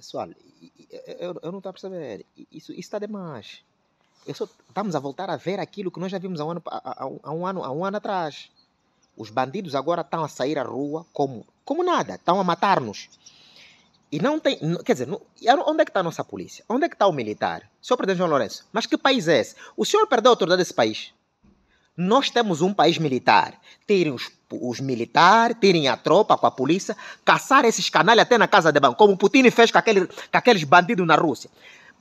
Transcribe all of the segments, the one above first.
pessoal, eu, eu não estou a perceber. Isso está demais. Eu só, estamos a voltar a ver aquilo que nós já vimos há um ano, há, há um ano, há um ano atrás. Os bandidos agora estão a sair à rua como, como nada, estão a matar-nos. E não tem. Quer dizer, não, onde é que está a nossa polícia? Onde é que está o militar? Senhor Presidente João Lourenço, mas que país é esse? O senhor perdeu a autoridade desse país. Nós temos um país militar. Terem os, os militares, terem a tropa com a polícia, caçar esses canalhas até na casa de banho, como Putin fez com, aquele, com aqueles bandidos na Rússia.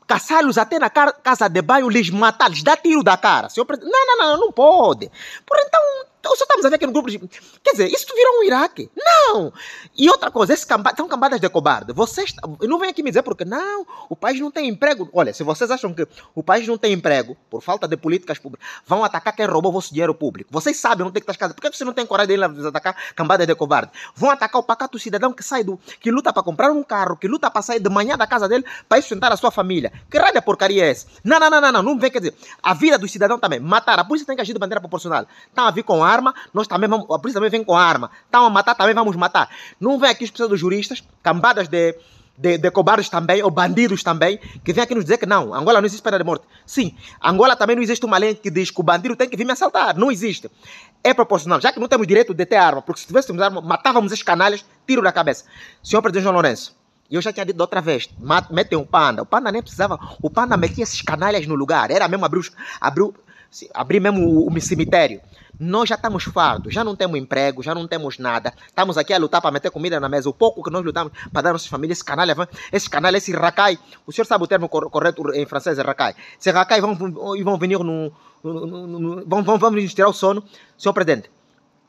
Caçá-los até na casa de banho, lhes matar, lhes dar tiro da cara. Senhor não, não, não, não pode. Por então, só estamos a ver aqui no grupo de. Quer dizer, isso virou um Iraque. Não! E outra coisa, esses camba... são cambadas de cobarde. Vocês tá, não vem aqui me dizer porque não, o país não tem emprego. Olha, se vocês acham que o país não tem emprego por falta de políticas públicas, vão atacar quem roubou vosso dinheiro público. Vocês sabem onde tem é que estar tá as casas. Por que vocês não têm coragem de ir lá atacar cambadas de cobarde? Vão atacar o pacato cidadão que sai do. que luta para comprar um carro, que luta para sair de manhã da casa dele para sustentar a sua família. Que raio de porcaria é essa? Não, não, não, não, não, não vem quer dizer. A vida do cidadão também. Matar, a polícia tem que agir de maneira proporcional. Estão tá a vir com ar arma, nós também vamos, a polícia também vem com arma. Estão a matar, também vamos matar. Não vem aqui os pessoas dos juristas, cambadas de, de, de cobardes também, ou bandidos também, que vem aqui nos dizer que não, Angola não existe pena de morte. Sim, Angola também não existe uma lei que diz que o bandido tem que vir me assaltar. Não existe. É proporcional, já que não temos direito de ter arma, porque se tivéssemos arma, matávamos esses canalhas, tiro na cabeça. Senhor Presidente João Lourenço, e eu já tinha dito outra vez, metem o panda. O panda nem precisava. O panda metia esses canalhas no lugar. Era mesmo abrir, abrir abrir mesmo o, o cemitério. Nós já estamos fardos, já não temos emprego, já não temos nada. Estamos aqui a lutar para meter comida na mesa. O pouco que nós lutamos para dar nossas famílias, esse canal, é esse canalha, é esse O senhor sabe o termo correto em francês, é racai. Esse rakai vão, vão vir no, no, no, vão, vão, vão nos tirar o sono. Senhor presidente,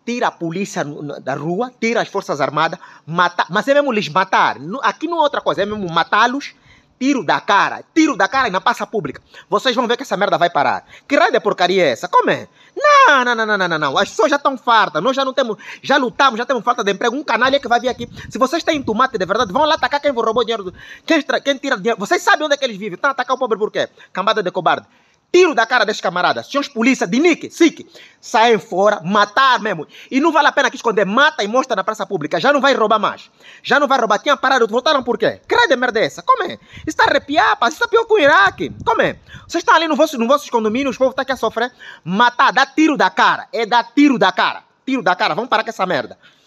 tira a polícia da rua, tira as forças armadas, mata, mas é mesmo lhes matar. Aqui não é outra coisa, é mesmo matá-los tiro da cara, tiro da cara e na passa pública. Vocês vão ver que essa merda vai parar. Que raio de porcaria é essa? Como é? Não, não, não, não, não, não. As pessoas já estão fartas. Nós já não temos, já lutamos, já temos falta de emprego. Um canalha que vai vir aqui. Se vocês têm tomate de verdade, vão lá atacar quem roubou dinheiro, do, quem, quem tira dinheiro. Vocês sabem onde é que eles vivem. Estão atacar o pobre por quê? Cambada de cobarde tiro da cara desses camaradas. Tinha os polícia de Nick, SIC. Saem fora, matar mesmo. E não vale a pena que esconder. Mata e mostra na praça pública. Já não vai roubar mais. Já não vai roubar. Tinha parado, voltaram por quê? Credo, é merda essa. Como é? Isso está arrepiar, pá. Isso está pior que o Iraque. Como é? Vocês estão ali nos vossos, nos vossos condomínios, o povo está aqui a sofrer. Matar, dá tiro da cara. É dar tiro da cara. Tiro da cara. Vamos parar com essa merda.